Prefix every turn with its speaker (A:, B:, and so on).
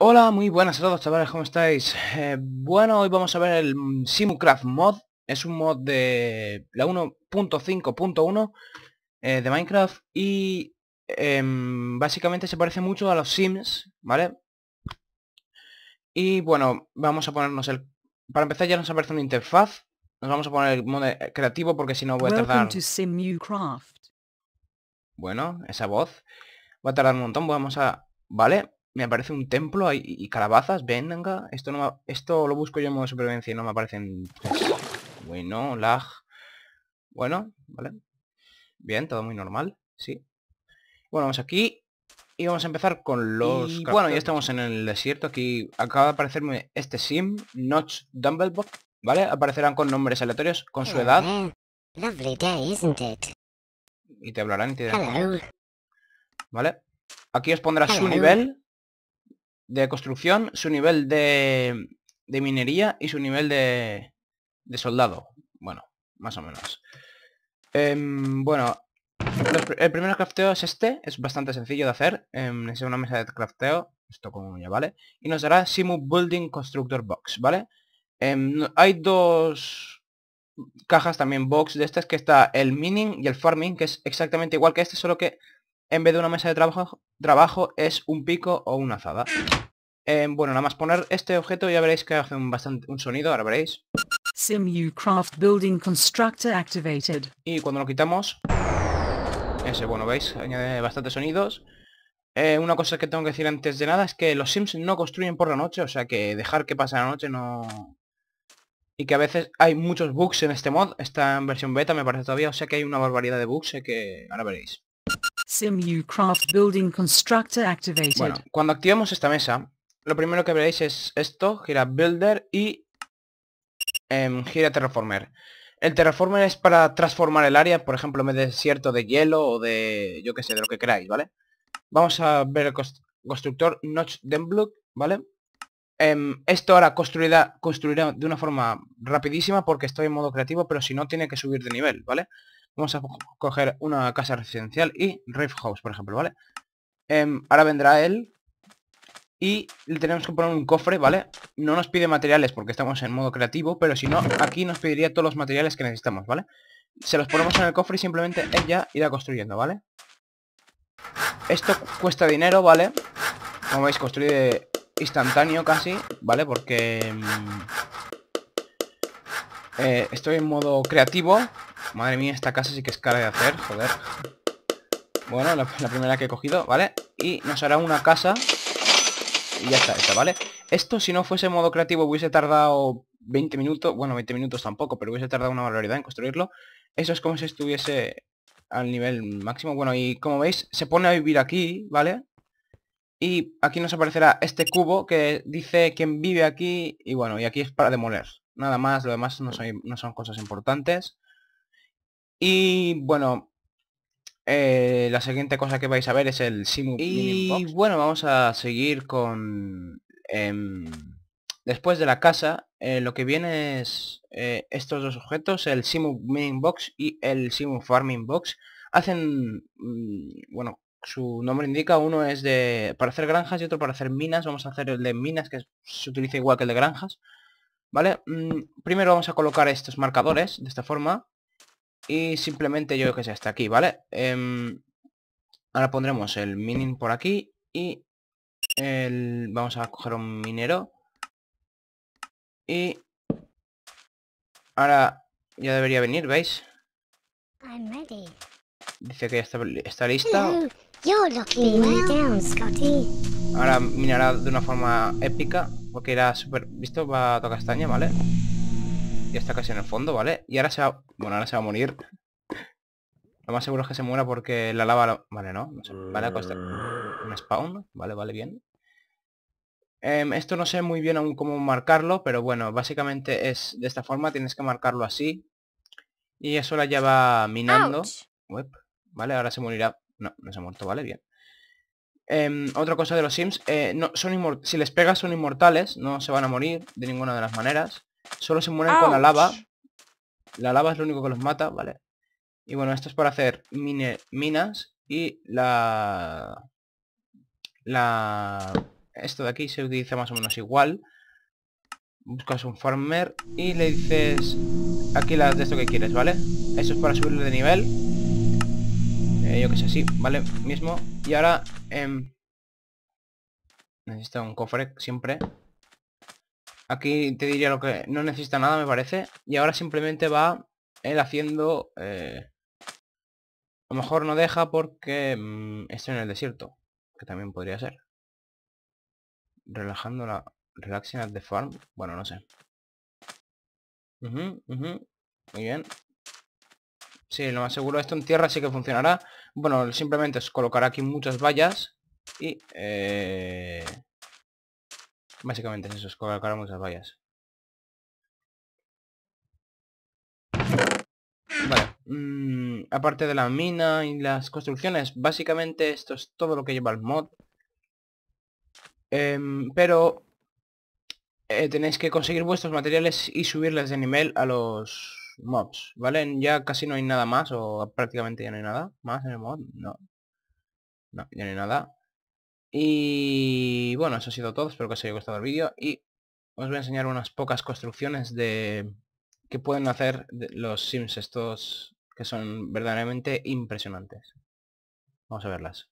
A: Hola, muy buenas a todos chavales, ¿cómo estáis? Eh, bueno, hoy vamos a ver el Simucraft mod. Es un mod de la 1.5.1 eh, de Minecraft y em, básicamente se parece mucho a los Sims, ¿vale? Y bueno, vamos a ponernos el... Para empezar ya nos aparece una interfaz. Nos vamos a poner el mod eh, creativo porque si no voy a tardar... Bueno, esa voz. Va a tardar un montón, vamos a... Vale, me aparece un templo y, calabazas, venga. Esto no esto lo busco yo en modo de supervivencia y no me aparecen... Bueno, lag. Bueno, vale. Bien, todo muy normal, sí. Bueno, vamos aquí y vamos a empezar con los... bueno, ya estamos en el desierto. Aquí acaba de aparecerme este sim, Notch Dumbledore ¿vale? Aparecerán con nombres aleatorios, con su edad. Y te hablarán y te dirán... ¿Vale? Aquí os pondrá su nivel de construcción, su nivel de, minería y su nivel de, soldado. Bueno, más o menos. Em, bueno, el primer crafteo es este, es bastante sencillo de hacer. Eh, una mesa de crafteo, esto como ya vale. Y nos dará Simu Building Constructor Box, ¿vale? Em, hay dos cajas también box de estas que está el mining y el farming, que es exactamente igual que este, solo que en vez de una mesa de trabajo, es un pico o una azada. Em, bueno, nada más poner este objeto ya veréis que hace un, bastante, un sonido, ahora veréis. Craft Building Constructor activated. Y cuando lo quitamos, ese, bueno, veis, añade bastantes sonidos. Eh, una cosa que tengo que decir antes de nada es que los Sims no construyen por la noche, o sea que dejar que pase la noche no... Y que a veces hay muchos bugs en este mod, está en versión beta me parece todavía, o sea que hay una barbaridad de bugs, eh, que ahora veréis. Simu Craft Building Constructor Activated. cuando activamos esta mesa, lo primero que veréis es esto, gira Builder y em, gira Terraformer. El Terraformer es para transformar el área, por ejemplo, en desierto de hielo o de, yo que sé, de lo que queráis, ¿vale? Vamos a ver el constructor Notch Denblock, ¿vale? Em, esto ahora construirá, construirá de una forma rapidísima porque estoy en modo creativo, pero si no tiene que subir de nivel, ¿vale? vale Vamos a coger una casa residencial y rift House, por ejemplo, ¿vale? Em, ahora vendrá él y le tenemos que poner un cofre, ¿vale? No nos pide materiales porque estamos en modo creativo, pero si no, aquí nos pediría todos los materiales que necesitamos, ¿vale? Se los ponemos en el cofre y simplemente ella irá construyendo, ¿vale? Esto cuesta dinero, ¿vale? Como veis, construye instantáneo casi, ¿vale? Porque... Mm, eh, estoy en modo creativo Madre mía, esta casa sí que es cara de hacer, joder. Bueno, la, primera que he cogido, ¿vale? Y nos hará una casa y ya está esta, ¿vale? Esto si no fuese modo creativo hubiese tardado 20 minutos, bueno, 20 minutos tampoco, pero hubiese tardado una barbaridad en construirlo. Eso es como si estuviese al nivel máximo. Bueno, y como veis, se pone a vivir aquí, ¿vale? Y aquí nos aparecerá este cubo que dice quién vive aquí y bueno, y aquí es para demoler. Nada más, lo demás no, no son cosas importantes. Y bueno, eh, la siguiente cosa que vais a ver es el Simu Y bueno, vamos a seguir con... Em, después de la casa, eh, lo que viene es eh, estos dos objetos, el Simu Mining Box y el Simu Farming Box. Hacen, mm, bueno, su nombre indica, uno es de para hacer granjas y otro para hacer minas. Vamos a hacer el de minas, que se utiliza igual que el de granjas. ¿Vale? Mm, primero vamos a colocar estos marcadores de esta forma. Y simplemente yo que sé, hasta aquí, ¿vale? Em, ahora pondremos el mining por aquí y vamos a coger un minero. Y ahora ya debería venir, ¿veis? Dice que está, lista. Mm, ahora minará de una forma épica, porque era súper... ¿Visto? Va a tocar estaña ¿vale? Ya está casi en el fondo, ¿vale? Y ahora se va... Bueno, ahora se va a morir. Lo más seguro es que se muera porque la lava... Vale, no. Vale, a costar costa... Un spawn. Vale, vale, bien. Em, esto no sé muy bien aún cómo marcarlo, pero bueno, básicamente es de esta forma. Tienes que marcarlo así. Y eso la lleva minando. vale, ahora se morirá. No, no se ha muerto, vale, bien. Em, otra cosa de los Sims, eh, no, son si les pegas son inmortales, no se van a morir de ninguna de las maneras. Solo se mueren con la lava. La lava es lo único que los mata, ¿vale? Y bueno, esto es para hacer minas y la... La... Esto de aquí se utiliza más o menos igual. Buscas un farmer y le dices aquí las de esto que quieres, ¿vale? Eso es para subirle de nivel. Eh, yo que sé, así, ¿vale? Mismo. Y ahora... Em, necesito un cofre siempre. Aquí te diría lo que no necesita nada, me parece. Y ahora simplemente va él haciendo... Eh, a lo mejor no deja porque está mm, estoy en el desierto, que también podría ser. Relajando la... Relaxing at the farm. Bueno, no sé. Muy bien. Sí, lo más seguro, esto en tierra sí que funcionará. Bueno, simplemente es colocará aquí muchas vallas y... Eh, Básicamente es eso, es colocar muchas vallas. Vale, mm, aparte de la mina y las construcciones, básicamente esto es todo lo que lleva el mod. Em, pero eh, tenéis que conseguir vuestros materiales y subirles de nivel a los mobs, ¿vale? Ya casi no hay nada más, o prácticamente ya no hay nada más en el mod, no. No, ya no hay nada. Y bueno, eso ha sido todo, espero que os haya gustado el vídeo y os voy a enseñar unas pocas construcciones de que pueden hacer los sims estos que son verdaderamente impresionantes. Vamos a verlas.